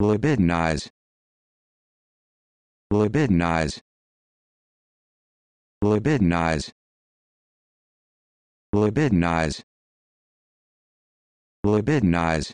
libidinize libidinize libidinize libidinize libidinize